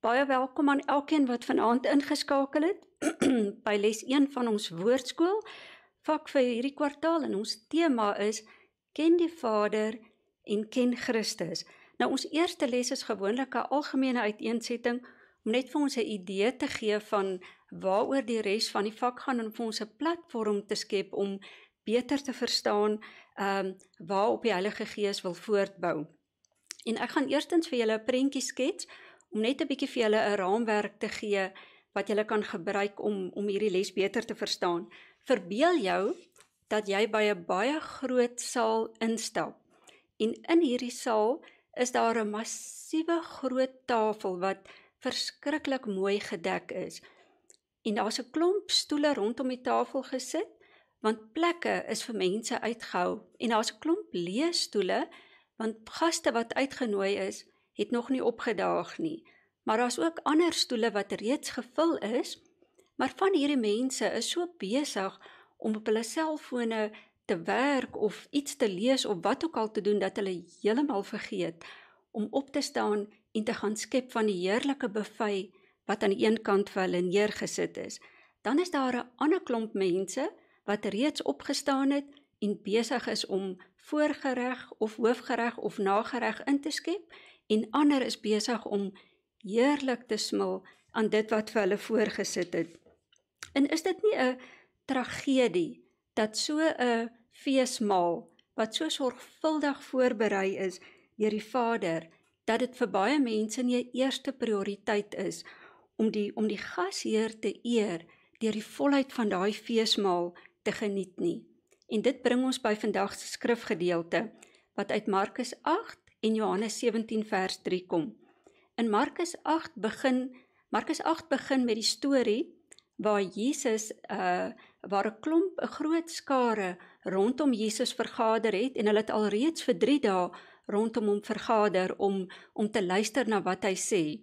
Baie welkom aan elkeen wat vanaand ingeskakel het by les 1 van ons woordskool. Vak vir hierdie kwartaal en ons tema is ken die Vader en ken Christus. Nou ons eerste les is gewoonlik 'n algemene uiteensetting om net vir ons 'n idee te gee van waaroor die res van die vak gaan en vir ons 'n platform te skep om beter te verstaan ehm um, waar op die Heilige Gees wil voortbou. En ek gaan eerstens vir julle 'n prentjie skets om net 'n bietjie vir julle 'n raamwerk te gee wat julle kan gebruik om om hierdie les beter te verstaan. Verbeel jou dat jy by 'n baie groot saal instap. En in hierdie saal is daar 'n massiewe groot tafel wat verskriklik mooi gedek is. En daar's 'n klomp stoele rondom die tafel gesit want plekke is vir mense uitgehou en daar's 'n klomp leestoele want gaste wat uitgenooi is het nog nie opgedaag nie. Maar daar's ook ander stoele wat reeds gevul is, maar van hierdie mense is so besig om op hulle selfone te werk of iets te lees of wat ook al te doen dat hulle heeltemal vergeet om op te staan en te gaan skep van die heerlike buffet wat aan die een kant vir hulle neergesit is. Dan is daar 'n ander klomp mense wat reeds opgestaan het en besig is om voorgereg of hoofgereg of nagereg in te skep en ander is besig om heerlik te smil aan dit wat vir hulle voorgesit het. En is dit nie 'n tragedie dat so 'n feesmaal wat so sorgvuldig voorberei is deur die Vader dat dit vir baie mense nie 'n eerste prioriteit is om die om die gasheer te eer deur die volheid van daai feesmaal te geniet nie. En dit bring ons by vandag se skrifgedeelte wat uit Markus en Johannes 17 vers 3 kom. In Markus 8 begin Markus 8 begin met die storie waar Jesus uh waar 'n klomp 'n groot skare rondom Jesus vergader het en hulle het alreeds vir 3 dae rondom hom vergader om om te luister na wat hy sê.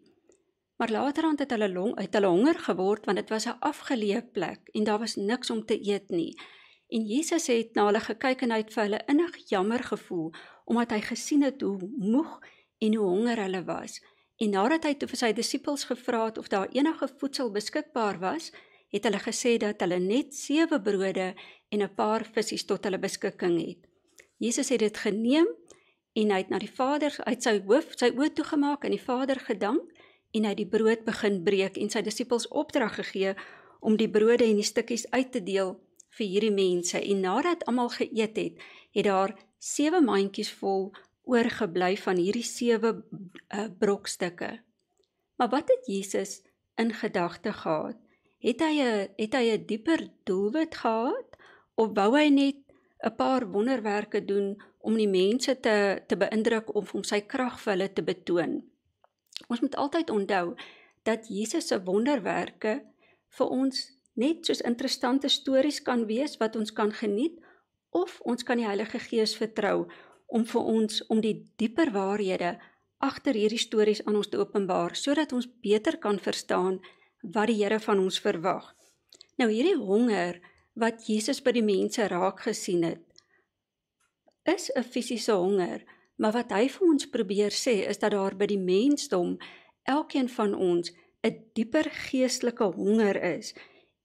Maar laterand het hulle long uit hulle honger geword want dit was 'n afgeleë plek en daar was niks om te eet nie. En Jesus het na hulle gekyk en hy het vir hulle innig jammer gevoel omdat hy gesien het hoe moeg en hoe honger hulle was. En nadat hy toe vir sy disippels gevra het of daar enige voedsel beskikbaar was, het hulle gesê dat hulle net 7 brode en 'n paar visse tot hulle beskikking het. Jesus het dit geneem en hy het na die Vader uit sy hoof sy oë toegemaak en die Vader gedank en hy het die brood begin breek en sy disippels opdrag gegee om die brode en die stukkies uit te deel vir hierdie mense en nadat almal geëet het, het daar sewe mandjies vol oorgebly van hierdie sewe uh, brokstukke. Maar wat het Jesus in gedagte gehad? Het hy 'n het hy 'n dieper doelwit gehad of wou hy net 'n paar wonderwerke doen om die mense te te beïndruk of om sy krag vir hulle te betoon? Ons moet altyd onthou dat Jesus se wonderwerke vir ons net soos interessante stories kan wees wat ons kan geniet of ons kan die Heilige Gees vertrou om vir ons om die dieper waarhede agter hierdie stories aan ons te openbaar sodat ons beter kan verstaan wat die Here van ons verwag. Nou hierdie honger wat Jesus by die mense raak gesien het is 'n fisiese honger, maar wat hy vir ons probeer sê is dat daar by die mensdom elkeen van ons 'n dieper geestelike honger is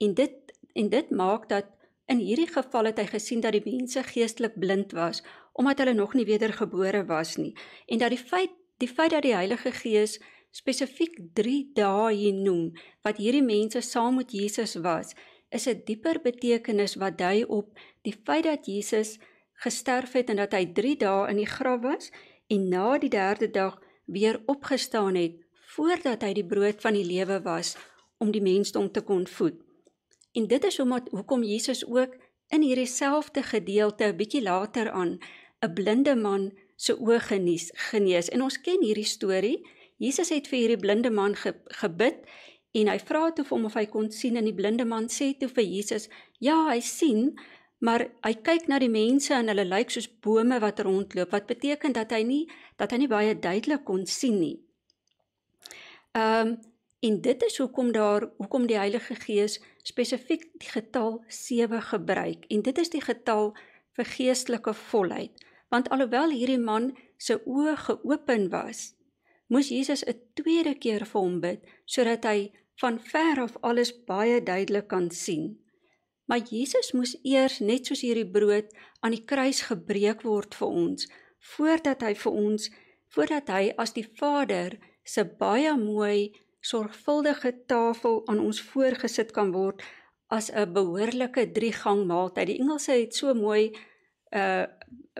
En dit en dit maak dat in hierdie geval het hy gesien dat die mense geestelik blind was omdat hulle nog nie wedergebore was nie en dat die feit die feit dat die Heilige Gees spesifiek 3 dae hier noem wat hierdie mense saam met Jesus was is 'n dieper betekenis wat dui op die feit dat Jesus gesterf het en dat hy 3 dae in die graf was en na die 3de dag weer opgestaan het voordat hy die brood van die lewe was om die mense om te kon voed. En dit is omdat hoekom Jesus ook in hierdie selfde gedeelte 'n bietjie later aan 'n blinde man se oë genees genees. En ons ken hierdie storie. Jesus het vir hierdie blinde man ge, gebid en hy vra toe vir hom of hy kon sien en die blinde man sê toe vir Jesus, "Ja, hy sien." Maar hy kyk na die mense en hulle lyk soos bome wat rondloop wat beteken dat hy nie dat hy nie baie duidelik kon sien nie. Ehm um, En dit is hoekom daar hoekom die Heilige Gees spesifiek die getal 7 gebruik en dit is die getal vir geestelike volheid want alhoewel hierdie man se oë geopen was moes Jesus 'n tweede keer vir hom bid sodat hy van ver af alles baie duidelik kan sien maar Jesus moes eers net soos hierdie brood aan die kruis gebreek word vir ons voordat hy vir ons voordat hy as die Vader se baie mooi sorgvuldige tafel aan ons voorgesit kan word as 'n behoorlike drie-gang maaltyd. Die Engelse het so mooi 'n uh, eh,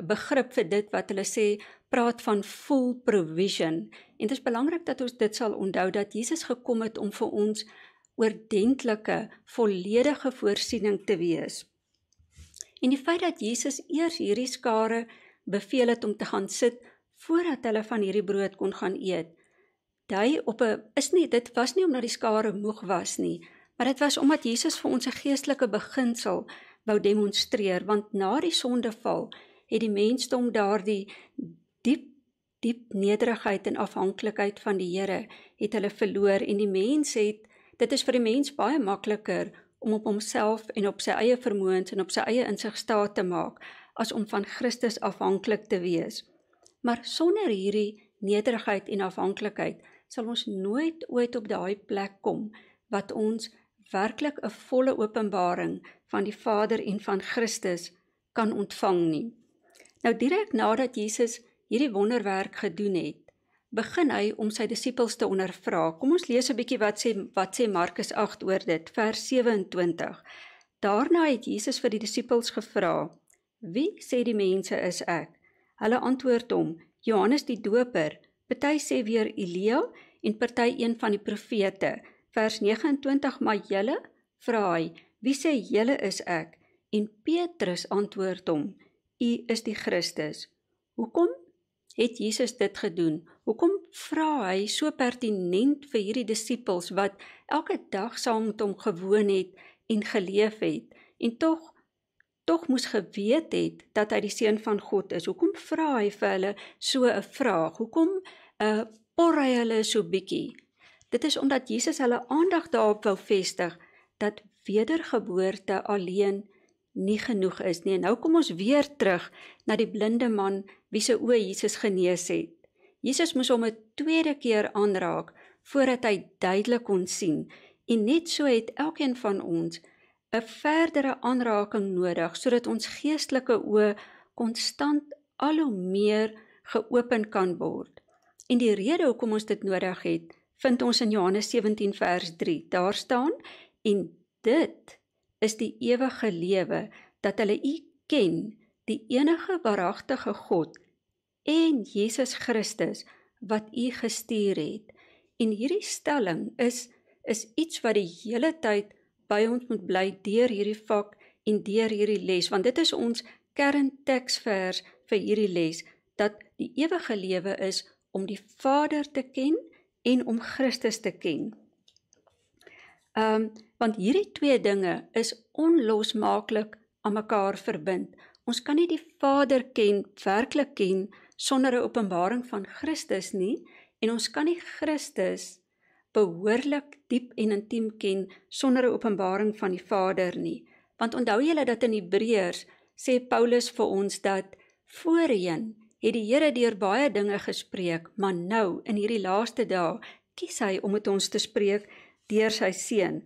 begrip vir dit wat hulle sê praat van full provision. En dit is belangrik dat ons dit sal onthou dat Jesus gekom het om vir ons oordentlike, volledige voorsiening te wees. En die feit dat Jesus eers hierdie skare beveel het om te gaan sit voordat hulle van hierdie brood kon gaan eet, hy op 'n is nie dit was nie omdat die skare moeg was nie, maar dit was omdat Jesus vir ons 'n geestelike beginsel wou demonstreer want na die sondeval het die mensdom daardie diep diep nederigheid en afhanklikheid van die Here het hulle verloor en die mens het dit is vir die mens baie makliker om op homself en op sy eie vermoëns en op sy eie insig staat te maak as om van Christus afhanklik te wees. Maar sonder hierdie nederigheid en afhanklikheid sal ons nooit ooit op daai plek kom wat ons werklik 'n volle openbaring van die Vader en van Christus kan ontvang nie. Nou direk nadat Jesus hierdie wonderwerk gedoen het, begin hy om sy disippels te ondervra. Kom ons lees 'n bietjie wat sê wat sê Markus 8 oor dit, vers 27. Daarna het Jesus vir die disippels gevra: "Wie sê die mense is ek?" Hulle antwoord hom: "Johannes die Doper." Party sê weer Elia en party een van die profete. Vers 29: Maar julle vra hy, wie sê julle is ek? En Petrus antwoord hom: U is die Christus. Hoekom het Jesus dit gedoen? Hoekom vra hy so pertinent vir hierdie disippels wat elke dag saam met hom gewoon het en geleef het en tog tog moes geweet het dat hy die seun van God is? Hoekom vra hy vir hulle so 'n vraag? Hoekom uh por hy hulle so bietjie. Dit is omdat Jesus hulle aandag daarop wil vestig dat wedergeboorte alleen nie genoeg is nie. Nou kom ons weer terug na die blinde man wie se oë Jesus genees het. Jesus moes hom 'n tweede keer aanraak voordat hy duidelik kon sien en net so het elkeen van ons 'n verdere aanraking nodig sodat ons geestelike oë konstant al hoe meer geopen kan word. En die rede hoekom ons dit nodig het, vind ons in Johannes 17 vers 3. Daar staan en dit is die ewige lewe dat hulle U ken, die enige waaragtige God en Jesus Christus wat U gestuur het. En hierdie stelling is is iets wat die hele tyd by ons moet bly deur hierdie vak en deur hierdie les want dit is ons kernteksvers vir hierdie les dat die ewige lewe is om die Vader te ken en om Christus te ken. Ehm um, want hierdie twee dinge is onlosmaaklik aan mekaar verbind. Ons kan nie die Vader ken, werklik ken sonder 'n openbaring van Christus nie en ons kan nie Christus behoorlik diep en intiem ken sonder 'n openbaring van die Vader nie. Want onthou julle dat in Hebreërs sê Paulus vir ons dat voorheen het die Here deur baie dinge gespreek, maar nou in hierdie laaste dae kies hy om met ons te spreek deur sy seun.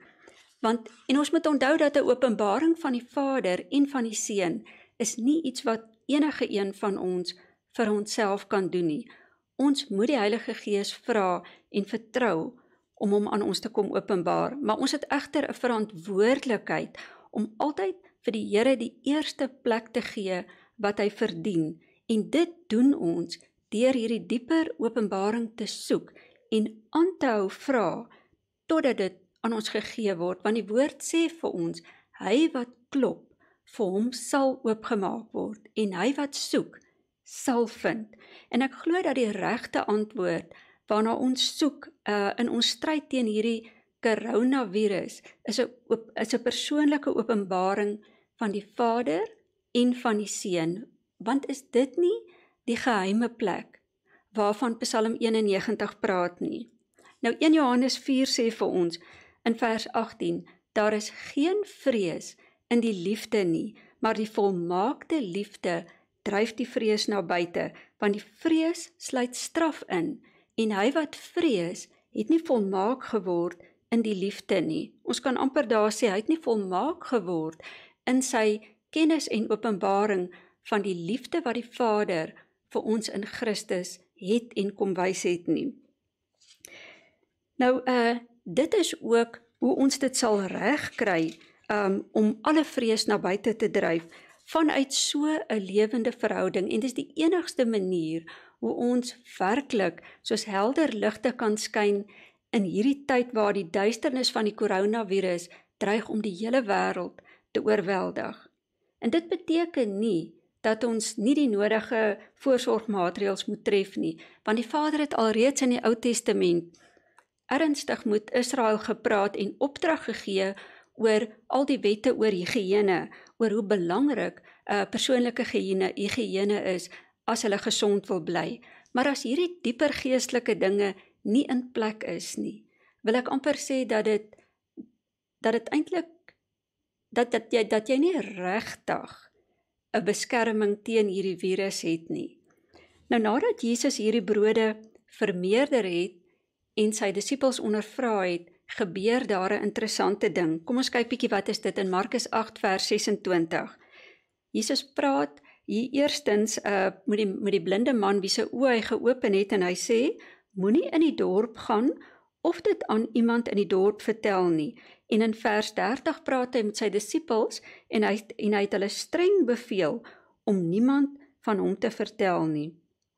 Want en ons moet onthou dat 'n openbaring van die Vader en van die Seun is nie iets wat enige een van ons vir onsself kan doen nie. Ons moet die Heilige Gees vra en vertrou om hom aan ons te kom openbaar, maar ons het egter 'n verantwoordelikheid om altyd vir die Here die eerste plek te gee wat hy verdien En dit doen ons deur hierdie dieper openbaring te soek en aan te hou vra totdat dit aan ons gegee word, want die woord sê vir ons, hy wat klop, vir hom sal oopgemaak word en hy wat soek, sal vind. En ek glo dat die regte antwoord waarna ons soek uh, in ons stryd teen hierdie koronavirus is 'n is 'n persoonlike openbaring van die Vader en van die Seun want is dit nie die geheime plek waarvan Psalm 91 praat nie. Nou 1 Johannes 4 sê vir ons in vers 18, daar is geen vrees in die liefde nie, maar die volmaakte liefde dryf die vrees na buite, want die vrees sluit straf in en hy wat vrees het nie volmaak geword in die liefde nie. Ons kan amper daar sê hy het nie volmaak geword in sy kennis en openbaring van die liefde wat die Vader vir ons in Christus het en kom wys het nie. Nou uh dit is ook hoe ons dit sal regkry um om alle vrees na buite te dryf vanuit so 'n lewende verhouding en dis die enigste manier hoe ons werklik soos helder ligte kan skyn in hierdie tyd waar die duisternis van die koronavirus dreig om die hele wêreld te oorweldig. En dit beteken nie dat ons nie die nodige voorsorgmaatreëls moet tref nie, want die Vader het alreeds in die Ou Testament ernstig met Israel gepraat en opdrag gegee oor al die wette oor higiëne, oor hoe belangrik 'n uh, persoonlike higiëne higiëne is as hulle gesond wil bly. Maar as hierdie dieper geestelike dinge nie in plek is nie, wil ek amper sê dat dit dat dit eintlik dat dat jy dat jy nie regtig 'n beskerming teen hierdie virus het nie. Nou nadat Jesus hierdie brode vermeerder het en sy disippels ondervra het, gebeur daar 'n interessante ding. Kom ons kyk bietjie wat is dit in Markus 8 vers 26. Jesus praat hier eerstens uh met die met die blinde man wie se oë hy geopen het en hy sê moenie in die dorp gaan of dit aan iemand in die dorp vertel nie. En in vers 30 praat hy met sy disippels en hy en hy het hulle streng beveel om niemand van hom te vertel nie.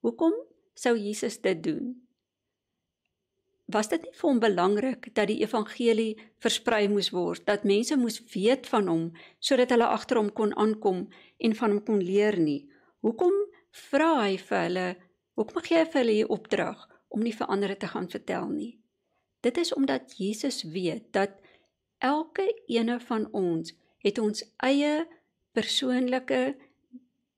Hoekom sou Jesus dit doen? Was dit nie vir hom belangrik dat die evangelie versprei moes word, dat mense moes weet van hom sodat hulle agter hom kon aankom en van hom kon leer nie? Hoekom vra hy vir hulle? Hoekom gee hy vir hulle hierdie opdrag om nie vir ander te gaan vertel nie? Dit is omdat Jesus weet dat elke een van ons het ons eie persoonlike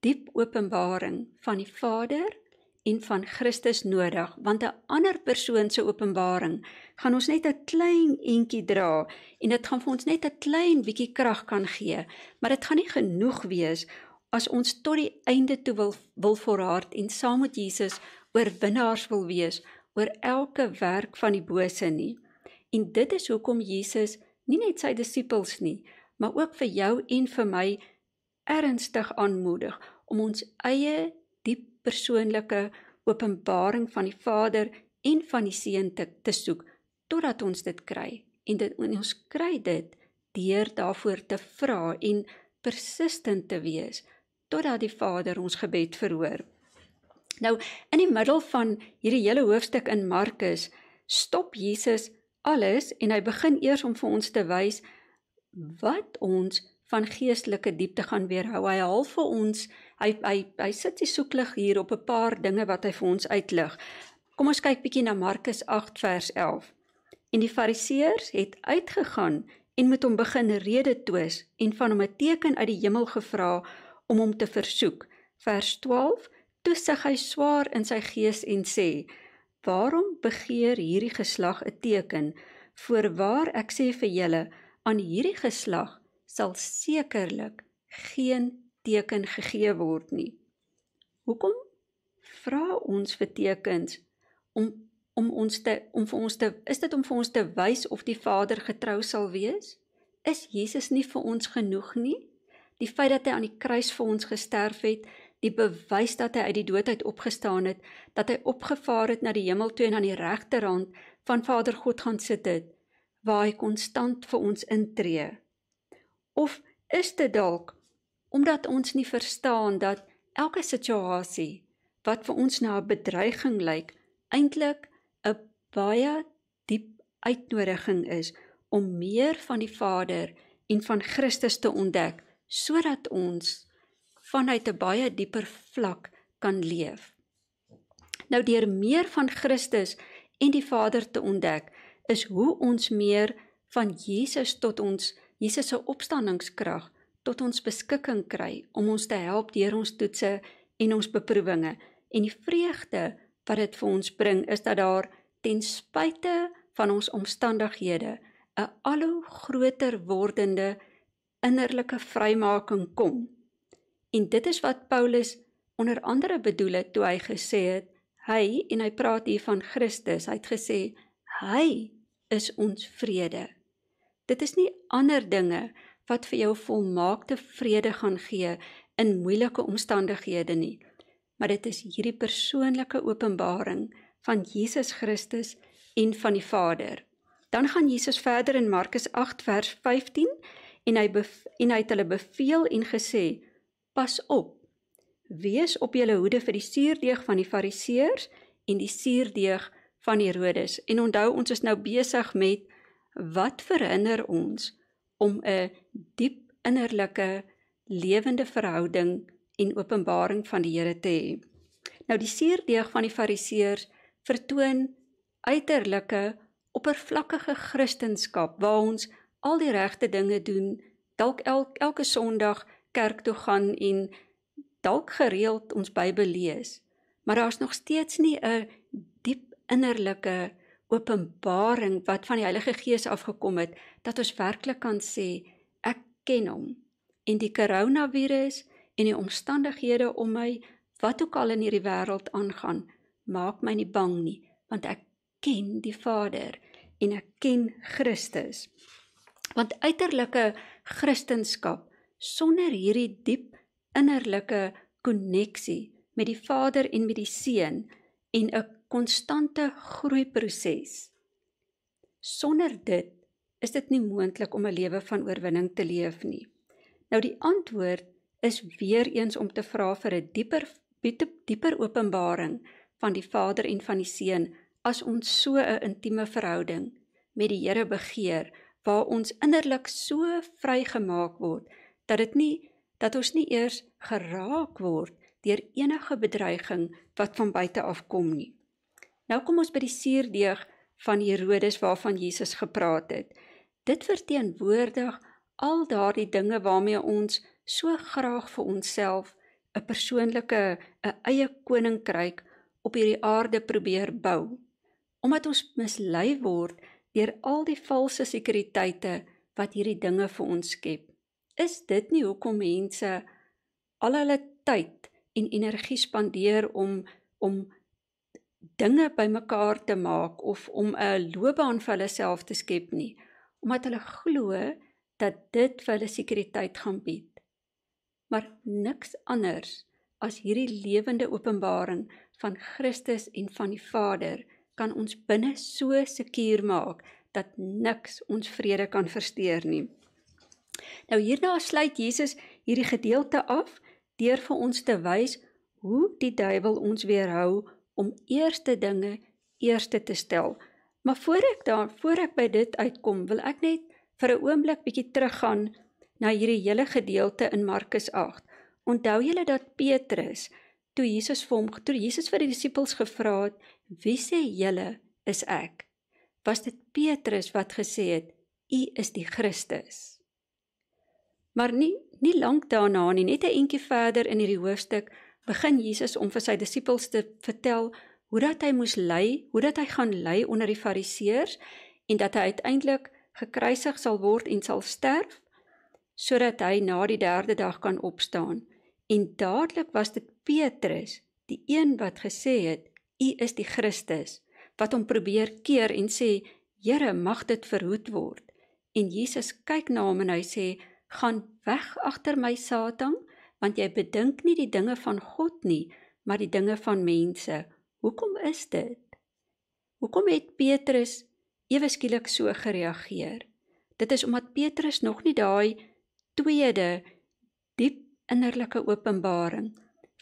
diep openbaring van die Vader en van Christus nodig, want 'n ander persoon se openbaring gaan ons net 'n klein entjie dra en dit gaan vir ons net 'n klein bietjie krag kan gee, maar dit gaan nie genoeg wees as ons tot die einde toe wil wil volhard en saam met Jesus oorwinnaars wil wees oor elke werk van die bose nie. En dit is hoekom Jesus nie net sy disippels nie, maar ook vir jou en vir my ernstig aanmoedig om ons eie diep persoonlike openbaring van die Vader en van die Seun te, te soek totdat ons dit kry. En dit en ons kry dit deur daarvoor te vra en persistent te wees totdat die Vader ons gebed verhoor. Nou in die middel van hierdie hele hoofstuk in Markus stop Jesus alles en hy begin eers om vir ons te wys wat ons van geestelike diepte gaan weerhou. Hy help vir ons. Hy hy hy sit die soeklig hier op 'n paar dinge wat hy vir ons uitlig. Kom ons kyk bietjie na Markus 8 vers 11. En die Fariseërs het uitgegaan en met hom begin rede twis en van hom 'n teken uit die hemel gevra om hom te versoek. Vers toesig hy swaar in sy gees en sê: "Waarom begeer hierdie geslag 'n teken? Voorwaar ek sê vir julle, aan hierdie geslag sal sekerlik geen teken gegee word nie." Hoekom vra ons vir tekens om om ons te om vir ons te is dit om vir ons te wys of die Vader getrou sal wees? Is Jesus nie vir ons genoeg nie? Die feit dat hy aan die kruis vir ons gesterf het, die bewys dat hy uit die dood uit opgestaan het, dat hy opgevaar het na die hemel toe en aan die regterrand van Vader God gaan sit het, waar hy konstant vir ons intree. Of is dit dalk omdat ons nie verstaan dat elke situasie wat vir ons na 'n bedreiging lyk, eintlik 'n baie diep uitnodiging is om meer van die Vader en van Christus te ontdek, sodat ons vanuit 'n baie dieper vlak kan leef. Nou deur meer van Christus en die Vader te ontdek, is hoe ons meer van Jesus tot ons Jesus se opstanningskrag tot ons beskikking kry om ons te help deur ons toetse en ons beproewinge. En die vreugde wat dit vir ons bring is dat daar ten spyte van ons omstandighede 'n al hoe groter wordende innerlike vrymaking kom En dit is wat Paulus onder andere bedoel het toe hy gesê het hy en hy praat hier van Christus. Hy het gesê hy is ons vrede. Dit is nie ander dinge wat vir jou volmaakte vrede gaan gee in moeilike omstandighede nie. Maar dit is hierdie persoonlike openbaring van Jesus Christus en van die Vader. Dan gaan Jesus verder in Markus 8 vers 15 en hy en hy het hulle beveel en gesê pas op. Wees op julle hoede vir die suurdeeg van die Fariseërs en die suurdeeg van Herodes. En onthou ons is nou besig met wat verhinder ons om 'n diep innerlike lewende verhouding en openbaring van die Here te hê. Nou die suurdeeg van die Fariseërs vertoon uiterlike oppervlakkige Christendom waar ons al die regte dinge doen, dalk elke Sondag kerk toe gaan en dalk gereeld ons Bybel lees, maar daar's nog steeds nie 'n diep innerlike openbaring wat van die Heilige Gees afgekom het dat ons werklik kan sê ek ken hom. En die koronavirus en die omstandighede om my wat ook al in hierdie wêreld aangaan, maak my nie bang nie, want ek ken die Vader en ek ken Christus. Want uiterlike Christendom sonder hierdie diep innerlike koneksie met die Vader en met die Seun en 'n konstante groeiproses. Sonder dit is dit nie moontlik om 'n lewe van oorwinning te leef nie. Nou die antwoord is weer eens om te vra vir 'n dieper dieper openbaring van die Vader en van die Seun as ons so 'n intieme verhouding met die Here begeer waar ons innerlik so vrygemaak word dat dit nie dat ons nie eers geraak word deur enige bedreiging wat van buite af kom nie. Nou kom ons by die suurdeeg van Herodes waarvan Jesus gepraat het. Dit verteenwoordig al daardie dinge waarmee ons so graag vir onsself 'n persoonlike 'n eie koninkryk op hierdie aarde probeer bou. Omdat ons mislei word deur al die valse sekuriteite wat hierdie dinge vir ons skep. Is dit nie hoekom mense al hulle tyd en energie spandeer om om dinge bymekaar te maak of om 'n loopbaan vir hulle self te skep nie, omdat hulle glo dat dit vir hulle sekuriteit gaan bied. Maar niks anders as hierdie lewende openbaring van Christus en van die Vader kan ons binne so sekuur maak dat niks ons vrede kan versteur nie. Nou hierna sluit Jesus hierdie gedeelte af deur vir ons te wys hoe die duiwel ons weerhou om eerste dinge eerste te stel. Maar voor ek daar voor ek by dit uitkom, wil ek net vir 'n oomblik bietjie teruggaan na hierdie hele gedeelte in Markus 8. Onthou julle dat Petrus toe Jesus vir hom toe Jesus vir die disippels gevra het, "Wie sê julle is ek?" Was dit Petrus wat gesê het, "U is die Christus." Maar nie nie lank daarna nie, net 'n entjie verder in hierdie hoofstuk, begin Jesus om vir sy disippels te vertel hoe dat hy moes ly, hoe dat hy gaan ly onder die fariseërs en dat hy uiteindelik gekruisig sal word en sal sterf sodat hy na die derde dag kan opstaan. En dadelik was dit Petrus, die een wat gesê het, "U is die Christus," wat hom probeer keer en sê, "Here, mag dit verhoed word." En Jesus kyk na hom en hy sê, gaan weg agter my Satan, want jy bedink nie die dinge van God nie, maar die dinge van mense. Hoekom is dit? Hoekom het Petrus ewe skielik so gereageer? Dit is omdat Petrus nog nie daai tweede diep innerlike openbaring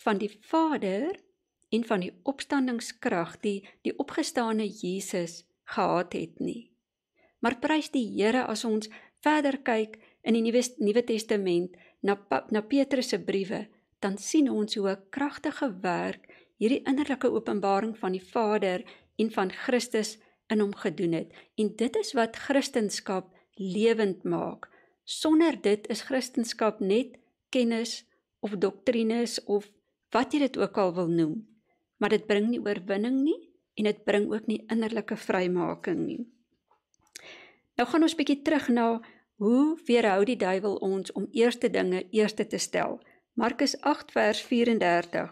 van die Vader en van die opstandingskrag die die opgestane Jesus gehad het nie. Maar prys die Here as ons verder kyk in die Nuwe Nuwe Testament na na Petrus se briewe, dan sien ons hoe 'n kragtige werk hierdie innerlike openbaring van die Vader en van Christus in hom gedoen het. En dit is wat Christendom lewend maak. Sonder dit is Christendom net kennis of doktrines of wat jy dit ook al wil noem, maar dit bring nie oorwinning nie en dit bring ook nie innerlike vrymaking nie. Nou gaan ons bietjie terug na Hoe weerhou die duiwel ons om eerste dinge eerste te stel? Markus 8 vers 34.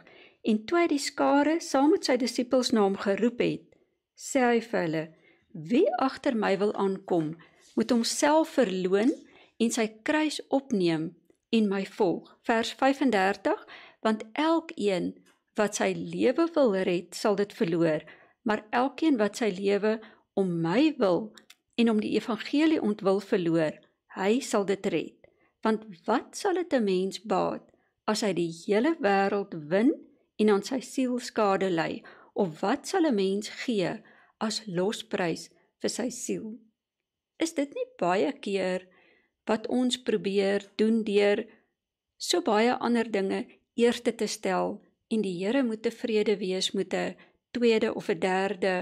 En toe hy die skare saam met sy disippels na hom geroep het, sê hy vir hulle: Wie agter my wil aankom, moet homself verloën en sy kruis opneem en my volg. Vers 35: Want elkeen wat sy lewe wil red, sal dit verloor, maar elkeen wat sy lewe om my wil en om die evangelie ontwil verloor, hy sal dit red. Want wat sal dit 'n mens baat as hy die hele wêreld win en aan sy siel skade ly? Of wat sal 'n mens gee as losprys vir sy siel? Is dit nie baie keer wat ons probeer doen deur so baie ander dinge eerste te stel en die Here moet tevrede wees met 'n tweede of 'n derde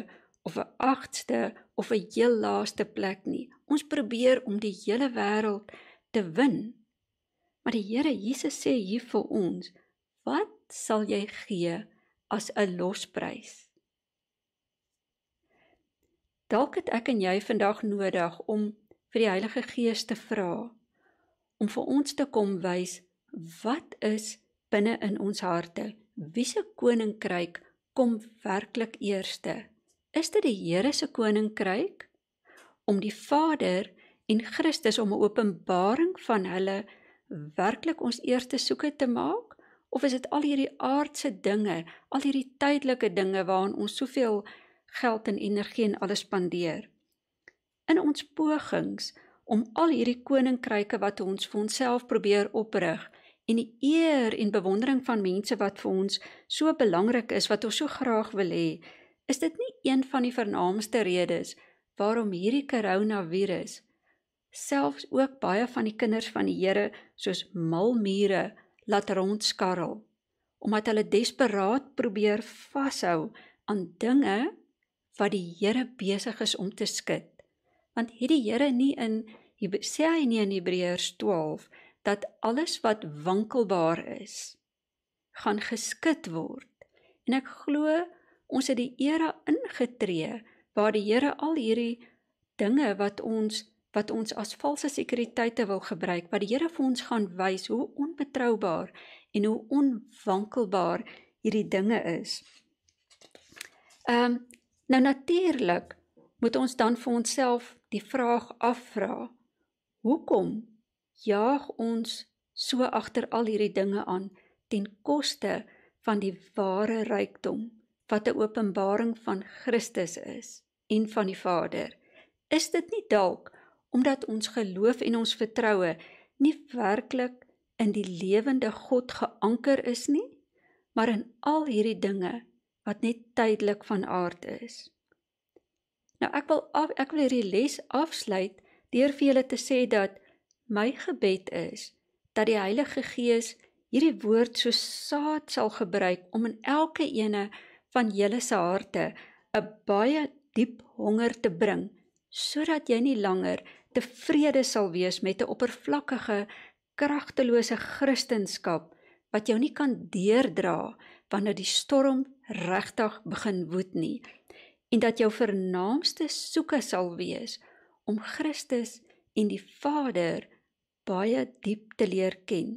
of 'n agste of 'n heel laaste plek nie. Ons probeer om die hele wêreld te win. Maar die Here Jesus sê hier vir ons, "Wat sal jy gee as 'n losprys?" Dalk het ek en jy vandag nodig om vir die Heilige Gees te vra om vir ons te kom wys wat is binne in ons harte. Wie se koninkryk kom werklik eerste? Is dit die Here se koninkryk om die Vader en Christus om 'n openbaring van hulle werklik ons eerste soeke te maak of is dit al hierdie aardse dinge, al hierdie tydelike dinge waaraan ons soveel geld en energie en alles spandeer? In ons pogings om al hierdie koninkryke wat ons vir onsself probeer oprig en die eer en bewondering van mense wat vir ons so belangrik is wat ons so graag wil hê, is dit nie een van die vernaamste redes waarom hierdie koronavirus selfs ook baie van die kinders van die Here soos malmure laat rondskarrel omdat hulle desperaat probeer vashou aan dinge wat die Here besig is om te skud want het die Here nie in sê hy nie in Hebreërs 12 dat alles wat wankelbaar is gaan geskud word en ek glo Ons het die era ingetree waar die Here al hierdie dinge wat ons wat ons as valse sekuriteite wil gebruik, wat die Here vir ons gaan wys hoe onbetroubaar en hoe onwankelbaar hierdie dinge is. Ehm um, nou natuurlik moet ons dan vir onsself die vraag afvra: Hoekom jaag ons so agter al hierdie dinge aan ten koste van die ware rykdom? wat 'n openbaring van Christus is en van die Vader. Is dit nie dalk omdat ons geloof en ons vertroue nie werklik in die lewende God geanker is nie, maar in al hierdie dinge wat net tydelik van aard is? Nou ek wil af, ek wil hierdie les afsluit deur vir julle te sê dat my gebed is dat die Heilige Gees hierdie woord so saad sal gebruik om in elke ene van julle se harte 'n baie diep honger te bring sodat jy nie langer tevrede sal wees met 'n oppervlakkige kragtelose kristendom wat jou nie kan deerdra wanneer die storm regtig begin woed nie en dat jou vernaamste soeke sal wees om Christus en die Vader baie diep te leer ken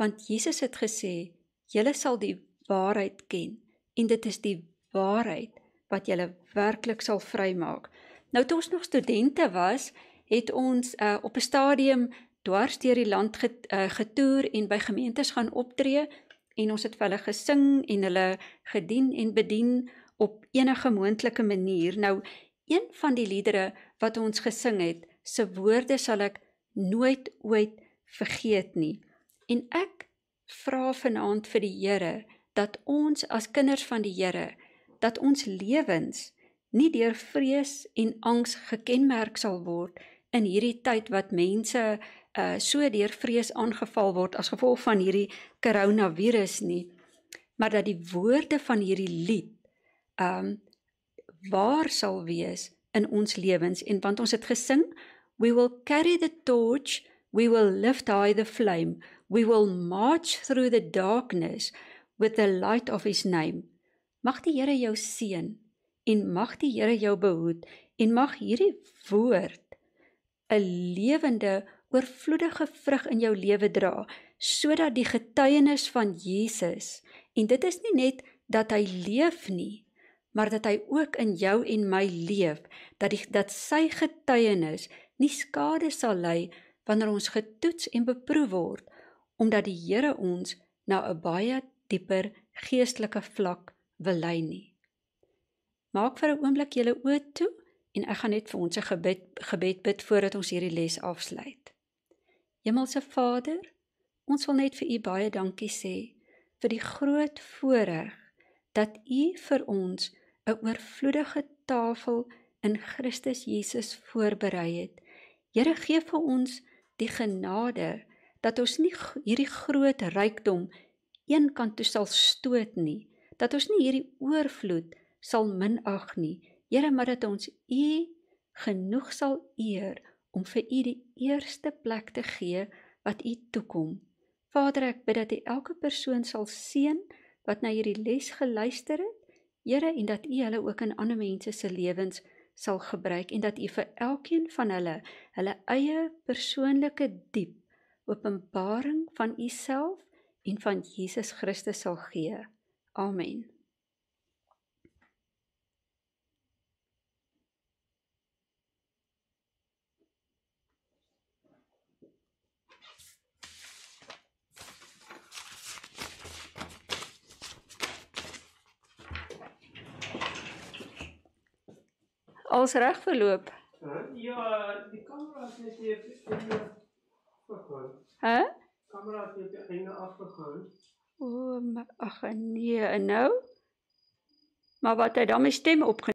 want Jesus het gesê julle sal die waarheid ken en dit is die waarheid wat julle werklik sal vrymaak. Nou toe ons nog studente was, het ons uh, op 'n stadium dwars deur die land uh, getoer en by gemeentes gaan optree en ons het vir hulle gesing en hulle gedien en bedien op enige moontlike manier. Nou een van die liedere wat ons gesing het, se woorde sal ek nooit ooit vergeet nie. En ek vra vanaand vir die Here dat ons as kinders van die Here dat ons lewens nie deur vrees en angs gekenmerk sal word in hierdie tyd wat mense uh so deur vrees aangeval word as gevolg van hierdie koronavirus nie maar dat die woorde van hierdie lied um waar sal wees in ons lewens en want ons het gesing we will carry the torch we will lift high the flame we will march through the darkness with the light of his name. Mag die Here jou seën en mag die Here jou behoed en mag hierdie woord 'n lewende, oorvloedige vrug in jou lewe dra sodat die getuienis van Jesus en dit is nie net dat hy leef nie maar dat hy ook in jou en my leef dat die, dat sy getuienis nie skade sal lei wanneer ons getoets en beproef word omdat die Here ons na 'n baie dieper geestelike vlak wil lei nie. Maak vir 'n oomblik julle oë toe en ek gaan net vir ons 'n gebed gebed bid voordat ons hierdie les afsluit. Hemelse Vader, ons wil net vir U baie dankie sê vir die groot voorreg dat U vir ons 'n oorvloedige tafel in Christus Jesus voorberei het. Here gee vir ons die genade dat ons nie hierdie groot rykdom een kant toe sal stoot nie, dat ons nie hierdie oorvloed sal minag nie. Here, maar dat ons U genoeg sal eer om vir U die eerste plek te gee wat U toekom. Vader, ek bid dat U elke persoon sal seën wat na hierdie les geluister het. Here, en dat U hulle ook in ander mense se lewens sal gebruik en dat U vir elkeen van hulle hulle eie persoonlike diep openbaring van Uself en van Jesus Christus sal gee. Amen. Als reg verloop. Ja, die kamera het net hier in die Hè? Huh? camera is met je einde afgegaan. O, ag nee, en nou? Maar wat hij dan my stem opgeneem